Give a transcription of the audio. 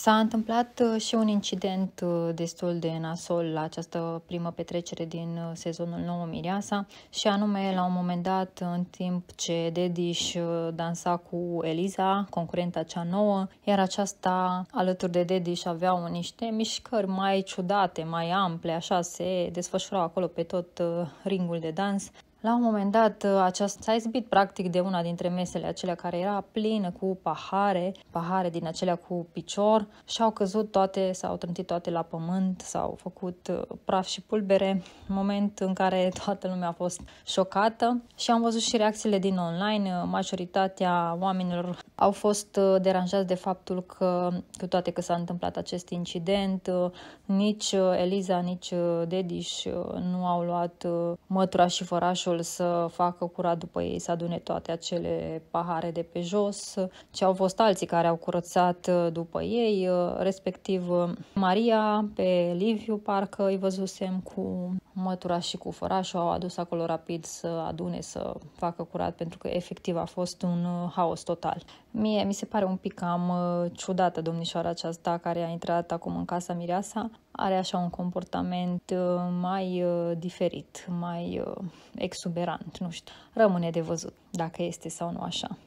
S-a întâmplat uh, și un incident uh, destul de nasol la această primă petrecere din uh, sezonul nou Mireasa și anume la un moment dat în timp ce Dediș dansa cu Eliza, concurenta cea nouă, iar aceasta alături de Dediș aveau niște mișcări mai ciudate, mai ample, așa se desfășurau acolo pe tot ringul de dans. La un moment dat uh, aceasta s-a izbit practic de una dintre mesele acelea care era plină cu pahare, pahare din acelea cu picior și au căzut toate, s-au trântit toate la pământ, s-au făcut uh, praf și pulbere, moment în care toată lumea a fost șocată și am văzut și reacțiile din online, uh, majoritatea oamenilor au fost deranjați de faptul că, cu toate că s-a întâmplat acest incident, nici Eliza, nici Dediș nu au luat mătura și fărașul cocoșul să facă curat după ei, să adune toate acele pahare de pe jos, ce au fost alții care au curățat uh, după ei, uh, respectiv uh, Maria, pe Liviu, parcă îi văzusem cu mătura și cu fărașul, au adus acolo rapid să adune, să facă curat, pentru că efectiv a fost un haos total. Mie mi se pare un pic cam ciudată domnișoara aceasta care a intrat acum în casa Mireasa, are așa un comportament uh, mai uh, diferit, mai uh, exuberant, nu știu. Rămâne de văzut dacă este sau nu așa.